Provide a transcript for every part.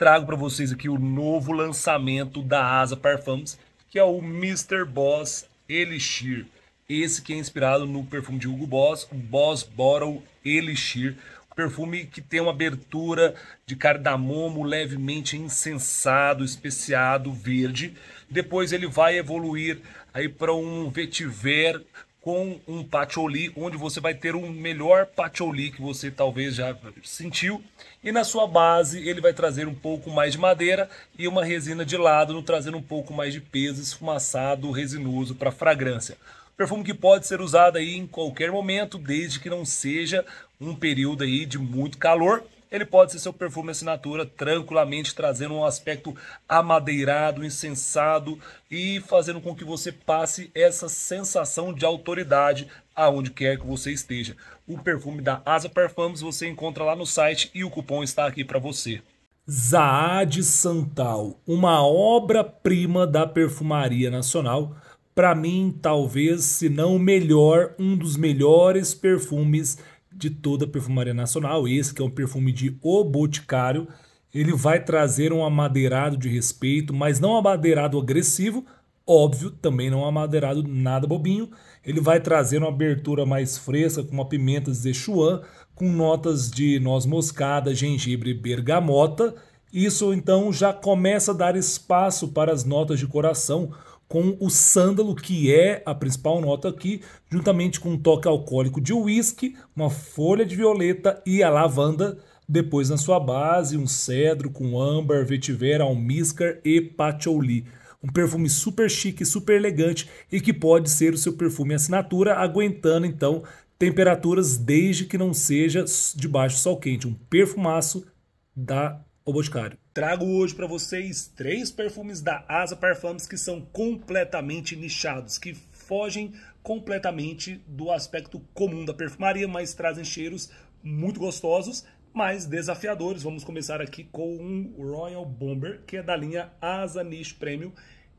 trago para vocês aqui o novo lançamento da Asa Parfums, que é o Mr. Boss Elixir. Esse que é inspirado no perfume de Hugo Boss, o Boss Bottle Elixir. Perfume que tem uma abertura de cardamomo levemente incensado, especiado, verde. Depois ele vai evoluir aí para um vetiver com um patchouli, onde você vai ter o um melhor patchouli que você talvez já sentiu. E na sua base ele vai trazer um pouco mais de madeira e uma resina de lado, trazendo um pouco mais de peso esfumaçado, resinoso para fragrância. Perfume que pode ser usado aí em qualquer momento, desde que não seja um período aí de muito calor ele pode ser seu perfume assinatura, tranquilamente trazendo um aspecto amadeirado, insensado e fazendo com que você passe essa sensação de autoridade aonde quer que você esteja. O perfume da Asa Perfumes você encontra lá no site e o cupom está aqui para você. Zaad Santal, uma obra-prima da perfumaria nacional, para mim talvez, se não o melhor, um dos melhores perfumes de toda a perfumaria nacional. Esse que é um perfume de O Boticário, ele vai trazer um amadeirado de respeito, mas não amadeirado agressivo, óbvio, também não amadeirado nada bobinho. Ele vai trazer uma abertura mais fresca, com uma pimenta de Sichuan, com notas de noz moscada, gengibre e bergamota. Isso então já começa a dar espaço para as notas de coração, com o sândalo, que é a principal nota aqui, juntamente com um toque alcoólico de uísque, uma folha de violeta e a lavanda. Depois, na sua base, um cedro com âmbar, vetiver, almíscar e patchouli. Um perfume super chique, super elegante e que pode ser o seu perfume assinatura, aguentando então temperaturas desde que não seja de baixo sol quente. Um perfumaço da o Boticário. Trago hoje para vocês três perfumes da Asa Parfums que são completamente nichados, que fogem completamente do aspecto comum da perfumaria, mas trazem cheiros muito gostosos, mas desafiadores. Vamos começar aqui com um Royal Bomber, que é da linha Asa Niche Premium.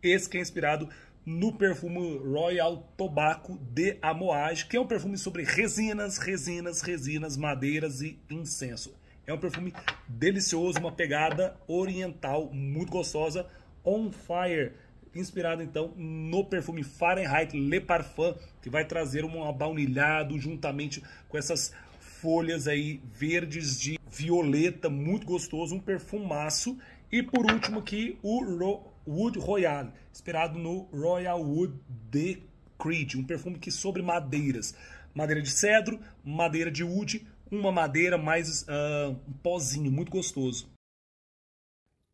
Esse que é inspirado no perfume Royal Tobacco de Amoage, que é um perfume sobre resinas, resinas, resinas, madeiras e incenso. É um perfume delicioso, uma pegada oriental muito gostosa. On Fire, inspirado então no perfume Fahrenheit Le Parfum, que vai trazer um abaunilhado juntamente com essas folhas aí verdes de violeta, muito gostoso, um perfumaço. E por último aqui, o Ro Wood Royal, inspirado no Royal Wood de Creed, um perfume que sobre madeiras, madeira de cedro, madeira de wood, uma madeira mais uh, um pozinho, muito gostoso.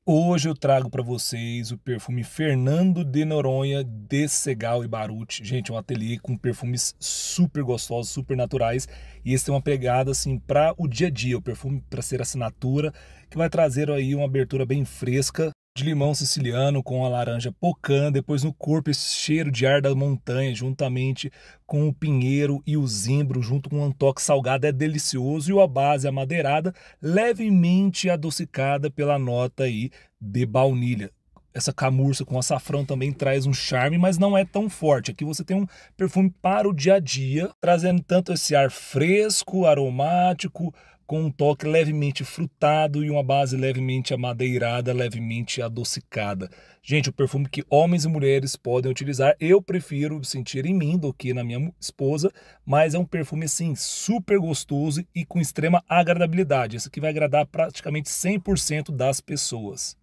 Hoje eu trago para vocês o perfume Fernando de Noronha de Segal e Barute, Gente, é um ateliê com perfumes super gostosos, super naturais. E esse tem uma pegada assim para o dia a dia, o perfume para ser assinatura, que vai trazer aí uma abertura bem fresca de limão siciliano com a laranja pocã, depois no corpo esse cheiro de ar da montanha, juntamente com o pinheiro e o zimbro, junto com um toque salgado, é delicioso. E a base amadeirada, levemente adocicada pela nota aí de baunilha. Essa camurça com açafrão também traz um charme, mas não é tão forte. Aqui você tem um perfume para o dia a dia, trazendo tanto esse ar fresco, aromático, com um toque levemente frutado e uma base levemente amadeirada, levemente adocicada. Gente, o perfume que homens e mulheres podem utilizar, eu prefiro sentir em mim do que na minha esposa, mas é um perfume assim super gostoso e com extrema agradabilidade. Esse aqui vai agradar praticamente 100% das pessoas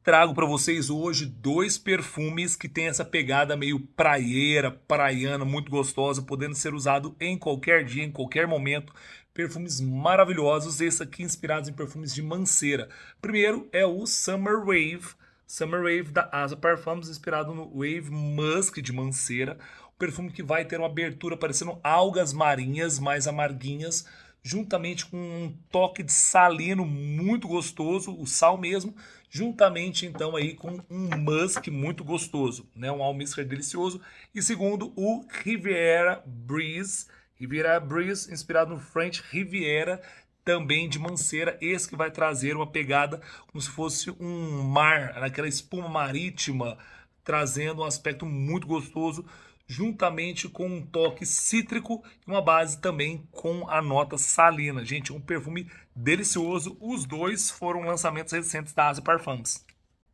trago para vocês hoje dois perfumes que tem essa pegada meio praieira, praiana, muito gostosa, podendo ser usado em qualquer dia, em qualquer momento, perfumes maravilhosos, esse aqui inspirados em perfumes de Manceira. Primeiro é o Summer Wave, Summer Wave da Asa Parfums, inspirado no Wave Musk de Manceira, o perfume que vai ter uma abertura parecendo algas marinhas, mais amarguinhas, juntamente com um toque de salino muito gostoso, o sal mesmo, juntamente então aí com um musk muito gostoso, né? Um almíscar delicioso. E segundo, o Riviera Breeze, Riviera Breeze, inspirado no French Riviera, também de Manceira, esse que vai trazer uma pegada como se fosse um mar, naquela espuma marítima, trazendo um aspecto muito gostoso, juntamente com um toque cítrico e uma base também com a nota salina. Gente, um perfume delicioso. Os dois foram lançamentos recentes da Asa Parfums.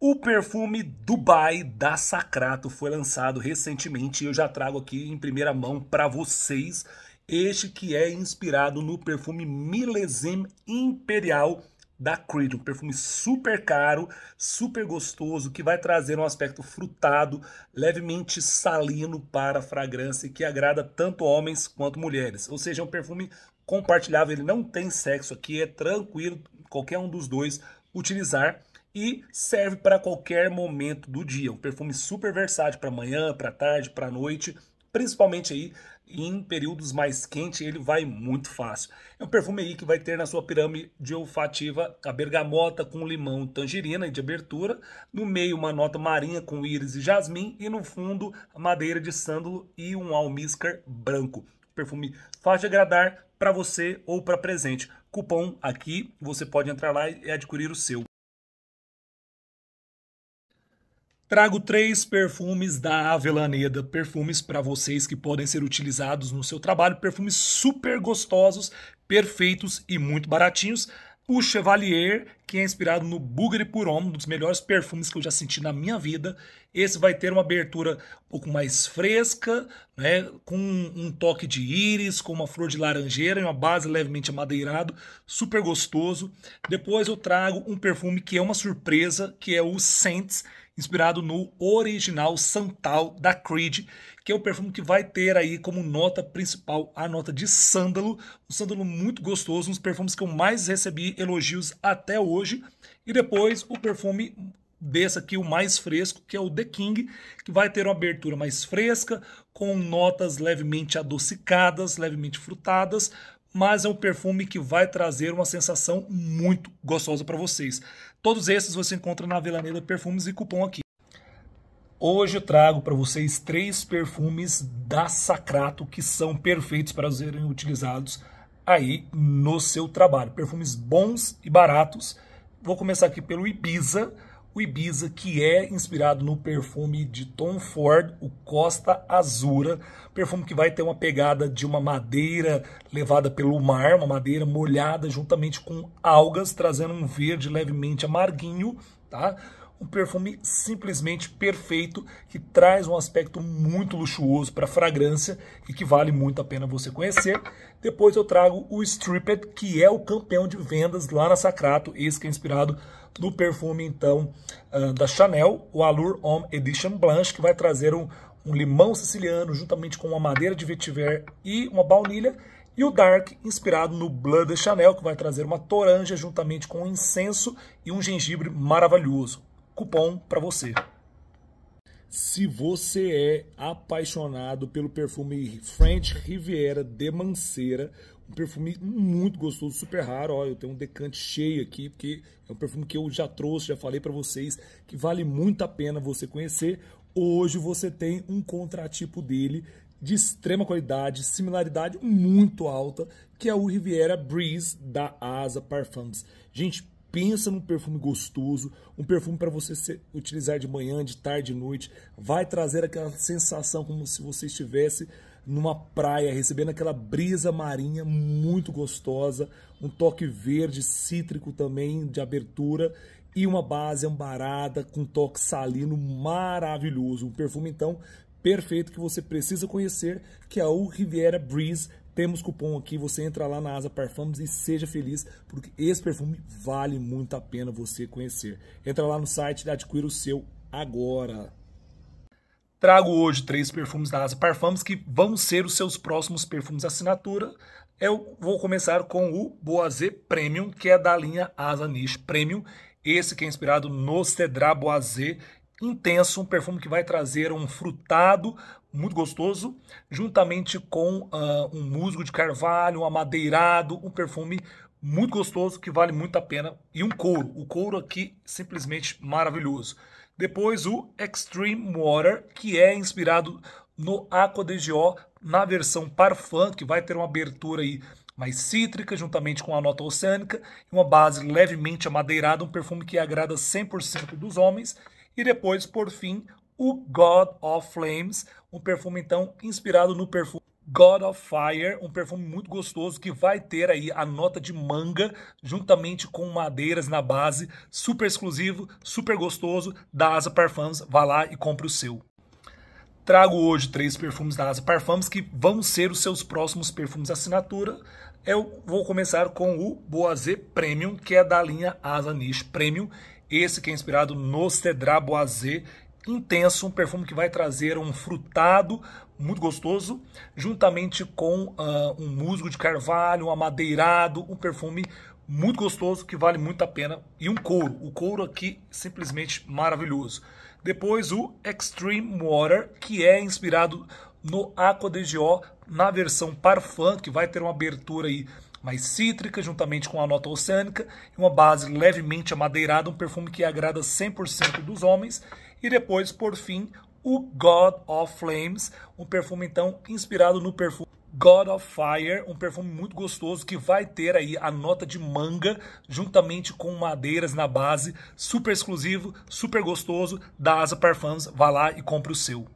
O perfume Dubai da Sacrato foi lançado recentemente e eu já trago aqui em primeira mão para vocês este que é inspirado no perfume Millésime Imperial da Creed, um perfume super caro, super gostoso, que vai trazer um aspecto frutado, levemente salino para a fragrância que agrada tanto homens quanto mulheres. Ou seja, é um perfume compartilhável, ele não tem sexo aqui, é tranquilo qualquer um dos dois utilizar e serve para qualquer momento do dia. Um perfume super versátil para manhã, para tarde, para noite, principalmente aí e em períodos mais quentes ele vai muito fácil. É um perfume aí que vai ter na sua pirâmide olfativa a bergamota com limão tangerina de abertura, no meio uma nota marinha com íris e jasmim e no fundo madeira de sândalo e um almíscar branco. Perfume fácil de agradar para você ou para presente. Cupom aqui, você pode entrar lá e adquirir o seu. Trago três perfumes da Avelaneda, perfumes para vocês que podem ser utilizados no seu trabalho, perfumes super gostosos, perfeitos e muito baratinhos. O Chevalier, que é inspirado no Bulgari Purom, um dos melhores perfumes que eu já senti na minha vida. Esse vai ter uma abertura um pouco mais fresca, né, com um toque de íris, com uma flor de laranjeira e uma base levemente amadeirada. super gostoso. Depois eu trago um perfume que é uma surpresa, que é o Scents, inspirado no original Santal da Creed, que é o perfume que vai ter aí como nota principal a nota de sândalo, um sândalo muito gostoso, um dos perfumes que eu mais recebi elogios até hoje, e depois o perfume desse aqui, o mais fresco, que é o The King, que vai ter uma abertura mais fresca, com notas levemente adocicadas, levemente frutadas, mas é um perfume que vai trazer uma sensação muito gostosa para vocês. Todos esses você encontra na Velaneda Perfumes e cupom aqui. Hoje eu trago para vocês três perfumes da Sacrato que são perfeitos para serem utilizados aí no seu trabalho. Perfumes bons e baratos. Vou começar aqui pelo Ibiza, o Ibiza, que é inspirado no perfume de Tom Ford, o Costa Azura, perfume que vai ter uma pegada de uma madeira levada pelo mar, uma madeira molhada juntamente com algas, trazendo um verde levemente amarguinho, tá? um perfume simplesmente perfeito que traz um aspecto muito luxuoso para a fragrância e que vale muito a pena você conhecer. Depois eu trago o Stripped, que é o campeão de vendas lá na Sacrato, esse que é inspirado no perfume então ah, da Chanel, o Allure Homme Edition Blanche, que vai trazer um, um limão siciliano juntamente com uma madeira de vetiver e uma baunilha e o Dark, inspirado no Blood de Chanel, que vai trazer uma toranja juntamente com um incenso e um gengibre maravilhoso cupom para você. Se você é apaixonado pelo perfume French Riviera de Mancera, um perfume muito gostoso, super raro, ó, eu tenho um decante cheio aqui, porque é um perfume que eu já trouxe, já falei para vocês, que vale muito a pena você conhecer. Hoje você tem um contratipo dele de extrema qualidade, similaridade muito alta, que é o Riviera Breeze da Asa Parfums. Gente, Pensa num perfume gostoso, um perfume para você utilizar de manhã, de tarde, de noite. Vai trazer aquela sensação como se você estivesse numa praia, recebendo aquela brisa marinha muito gostosa, um toque verde cítrico também de abertura e uma base ambarada com toque salino maravilhoso. Um perfume então perfeito que você precisa conhecer, que é o Riviera Breeze temos cupom aqui, você entra lá na Asa Parfums e seja feliz, porque esse perfume vale muito a pena você conhecer. Entra lá no site e adquira o seu agora. Trago hoje três perfumes da Asa Parfums que vão ser os seus próximos perfumes assinatura. Eu vou começar com o Boazé Premium, que é da linha Asa Niche Premium. Esse que é inspirado no Cedra Boazé intenso, um perfume que vai trazer um frutado, muito gostoso, juntamente com uh, um musgo de carvalho, um amadeirado, um perfume muito gostoso que vale muito a pena e um couro. O couro aqui simplesmente maravilhoso. Depois o Extreme Water, que é inspirado no Aqua de Gio, na versão Parfum, que vai ter uma abertura aí mais cítrica, juntamente com a nota oceânica, uma base levemente amadeirada, um perfume que agrada 100% dos homens. E depois, por fim, o God of Flames, um perfume então inspirado no perfume God of Fire, um perfume muito gostoso que vai ter aí a nota de manga juntamente com madeiras na base, super exclusivo, super gostoso da Asa Parfums. Vá lá e compre o seu. Trago hoje três perfumes da Asa Parfums que vão ser os seus próximos perfumes assinatura. Eu vou começar com o Boazé Premium, que é da linha Asa Niche Premium. Esse que é inspirado no Cedra Boazé, intenso, um perfume que vai trazer um frutado muito gostoso, juntamente com uh, um musgo de carvalho, um amadeirado, um perfume muito gostoso que vale muito a pena e um couro, o couro aqui simplesmente maravilhoso. Depois o Extreme Water, que é inspirado no Aqua de Gio, na versão Parfum, que vai ter uma abertura aí mais cítrica, juntamente com a nota oceânica, e uma base levemente amadeirada, um perfume que agrada 100% dos homens e depois, por fim, o God of Flames, um perfume então inspirado no perfume God of Fire, um perfume muito gostoso que vai ter aí a nota de manga juntamente com madeiras na base, super exclusivo, super gostoso da Asa Parfums. Vá lá e compre o seu.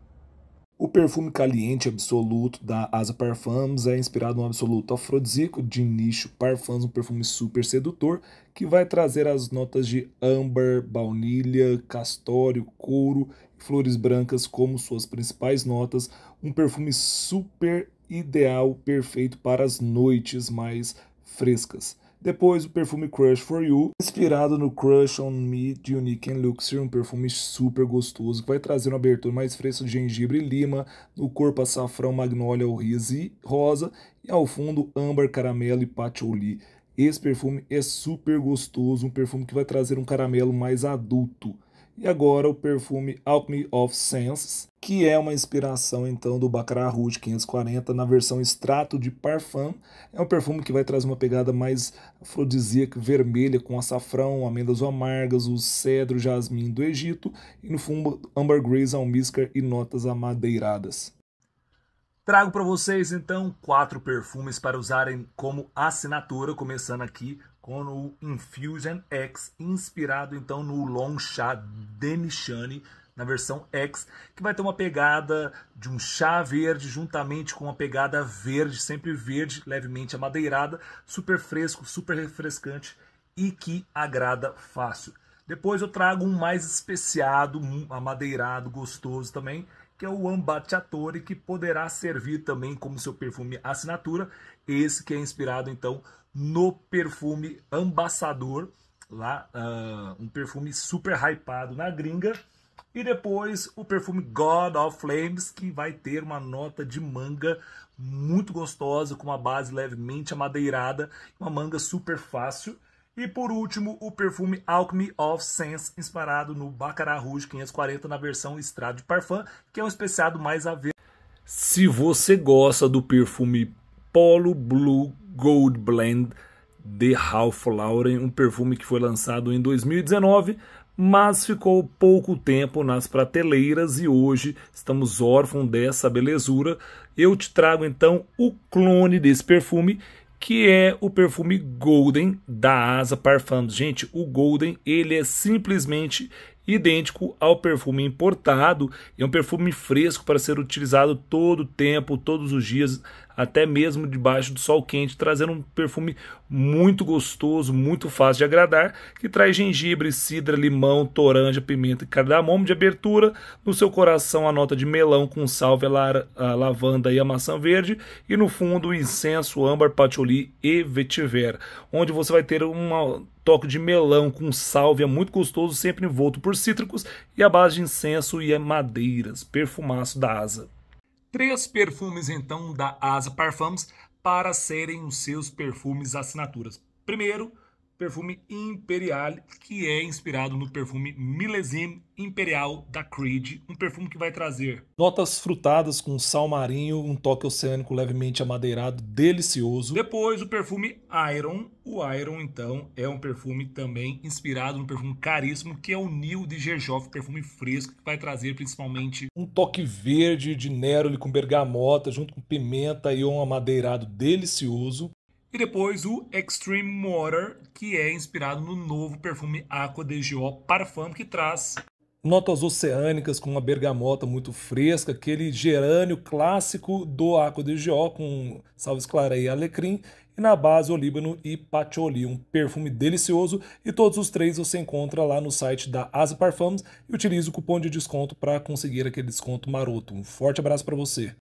O perfume caliente absoluto da Asa Parfums é inspirado no absoluto afrodisíaco de nicho Parfums, um perfume super sedutor que vai trazer as notas de âmbar, baunilha, castório, couro e flores brancas como suas principais notas. Um perfume super ideal, perfeito para as noites mais frescas. Depois o perfume Crush for You, inspirado no Crush on Me de Unique and Luxury, um perfume super gostoso que vai trazer uma abertura mais fresca de gengibre e lima, no corpo açafrão, magnólia, ouriz e rosa, e ao fundo âmbar, caramelo e patchouli. Esse perfume é super gostoso, um perfume que vai trazer um caramelo mais adulto. E agora o perfume Alchemy of Senses, que é uma inspiração então do Baccarat Rouge 540 na versão extrato de parfum. É um perfume que vai trazer uma pegada mais afrodisíaca, vermelha, com açafrão, amêndoas amargas, o cedro, jasmim do Egito e no fundo ambergris, almíscar e notas amadeiradas. Trago para vocês então quatro perfumes para usarem como assinatura, começando aqui com o Infusion X, inspirado então no Long Chá Demichane, na versão X, que vai ter uma pegada de um chá verde juntamente com uma pegada verde, sempre verde, levemente amadeirada, super fresco, super refrescante e que agrada fácil. Depois eu trago um mais especiado, um amadeirado, gostoso também, que é o Ambatiatore, que poderá servir também como seu perfume assinatura. Esse que é inspirado então no perfume Ambassador, lá uh, um perfume super hypado na gringa e depois o perfume God of Flames, que vai ter uma nota de manga muito gostosa, com uma base levemente amadeirada, uma manga super fácil. E por último, o perfume Alchemy of Sense, inspirado no Baccarat Rouge 540 na versão Estrada de Parfum, que é um especiado mais a ver. Se você gosta do perfume Polo Blue Gold Blend de Ralph Lauren, um perfume que foi lançado em 2019, mas ficou pouco tempo nas prateleiras e hoje estamos órfãos dessa belezura. Eu te trago então o clone desse perfume, que é o perfume Golden da Asa Parfums. Gente, o Golden ele é simplesmente idêntico ao perfume importado. É um perfume fresco para ser utilizado todo o tempo, todos os dias até mesmo debaixo do sol quente, trazendo um perfume muito gostoso, muito fácil de agradar, que traz gengibre, cidra, limão, toranja, pimenta e cardamomo de abertura, no seu coração a nota de melão com salve, a lavanda e a maçã verde, e no fundo o incenso, âmbar, patchouli e vetiver, onde você vai ter um toque de melão com salvia é muito gostoso, sempre envolto por cítricos e a base de incenso e madeiras, perfumaço da asa três perfumes então da Asa Parfums para serem os seus perfumes assinaturas. Primeiro, perfume imperial que é inspirado no perfume Millésime Imperial da Creed, um perfume que vai trazer notas frutadas com sal marinho, um toque oceânico levemente amadeirado, delicioso. Depois o perfume Iron, o Iron então é um perfume também inspirado no perfume caríssimo que é o Nil de Gerjoff, perfume fresco que vai trazer principalmente um toque verde de Neroli com bergamota junto com pimenta e um amadeirado delicioso. E depois o Extreme Water, que é inspirado no novo perfume Aqua de Gio Parfum, que traz notas oceânicas com uma bergamota muito fresca, aquele gerânio clássico do Aqua de Gio, com salves clara e alecrim, e na base olíbano e patchouli, um perfume delicioso, e todos os três você encontra lá no site da Asa Parfums e utiliza o cupom de desconto para conseguir aquele desconto maroto. Um forte abraço para você!